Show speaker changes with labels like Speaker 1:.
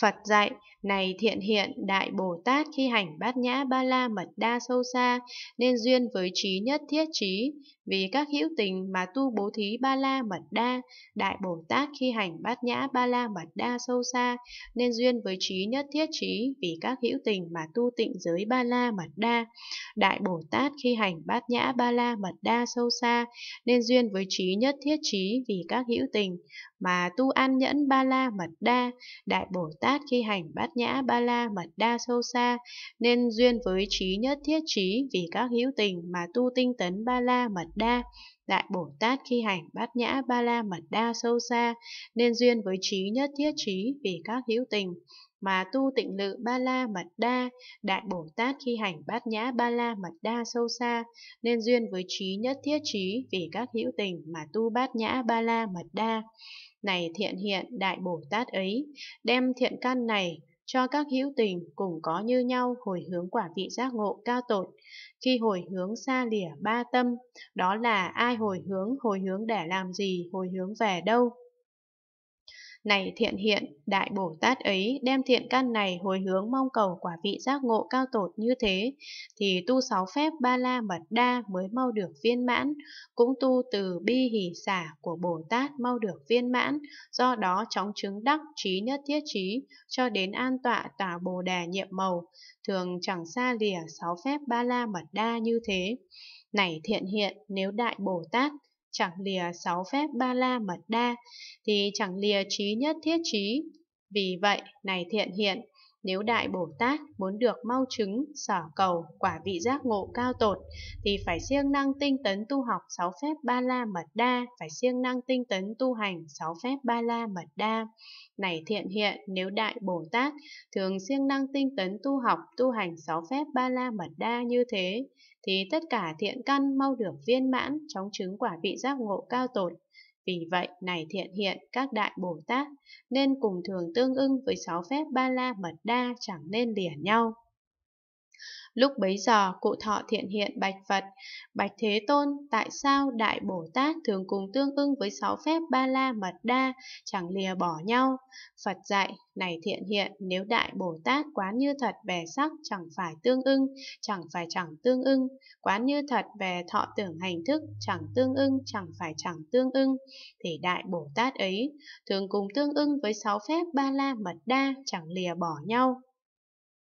Speaker 1: Phật dạy, này thiện hiện Đại Bồ Tát khi hành bát nhã ba la mật đa sâu xa, nên duyên với trí nhất thiết trí. Vì các hữu tình mà tu bố thí ba la mật đa, Đại Bồ Tát khi hành bát nhã ba la mật đa sâu xa, nên duyên với trí nhất thiết trí. Vì các hữu tình mà tu tịnh giới ba la mật đa, Đại Bồ Tát khi hành bát nhã ba la mật đa sâu xa, nên duyên với trí nhất thiết trí. Vì các hữu tình mà tu an nhẫn ba la mật đa, Đại Bồ Tát tát khi hành bát nhã ba la mật đa sâu xa, nên duyên với trí nhất thiết trí vì các hữu tình mà tu tinh tấn ba la mật đa. Đại Bồ Tát khi hành bát nhã ba la mật đa sâu xa, nên duyên với trí nhất thiết trí vì các hữu tình mà tu tịnh lự ba la mật đa đại bồ tát khi hành bát nhã ba la mật đa sâu xa nên duyên với trí nhất thiết trí vì các hữu tình mà tu bát nhã ba la mật đa này thiện hiện đại Bồ Tát ấy, đem thiện căn này cho các hữu tình cùng có như nhau hồi hướng quả vị giác ngộ cao tột. Khi hồi hướng xa lìa ba tâm, đó là ai hồi hướng, hồi hướng để làm gì, hồi hướng về đâu. Này thiện hiện, đại Bồ Tát ấy đem thiện căn này hồi hướng mong cầu quả vị giác ngộ cao tột như thế, thì tu sáu phép ba la mật đa mới mau được viên mãn, cũng tu từ bi hỷ xả của Bồ Tát mau được viên mãn, do đó chóng chứng đắc trí nhất thiết trí, cho đến an tọa tòa Bồ đề nhiệm màu, thường chẳng xa lìa sáu phép ba la mật đa như thế. Này thiện hiện, nếu đại Bồ Tát, chẳng lìa sáu phép ba la mật đa, thì chẳng lìa trí nhất thiết trí. Vì vậy, này thiện hiện, nếu Đại Bồ Tát muốn được mau chứng, sở cầu, quả vị giác ngộ cao tột, thì phải siêng năng tinh tấn tu học sáu phép ba la mật đa, phải siêng năng tinh tấn tu hành sáu phép ba la mật đa. Này thiện hiện, nếu Đại Bồ Tát thường siêng năng tinh tấn tu học, tu hành sáu phép ba la mật đa như thế, thì tất cả thiện căn mau được viên mãn, chóng chứng quả vị giác ngộ cao tột, vì vậy, này thiện hiện, các đại Bồ Tát nên cùng thường tương ưng với sáu phép ba la mật đa chẳng nên lìa nhau. Lúc bấy giờ cụ thọ thiện hiện bạch Phật, bạch Thế Tôn, tại sao Đại Bồ Tát thường cùng tương ưng với sáu phép ba la mật đa, chẳng lìa bỏ nhau? Phật dạy, này thiện hiện, nếu Đại Bồ Tát quán như thật về sắc chẳng phải tương ưng, chẳng phải chẳng tương ưng, quán như thật về thọ tưởng hành thức chẳng tương ưng, chẳng phải chẳng tương ưng, thì Đại Bồ Tát ấy thường cùng tương ưng với sáu phép ba la mật đa, chẳng lìa bỏ nhau.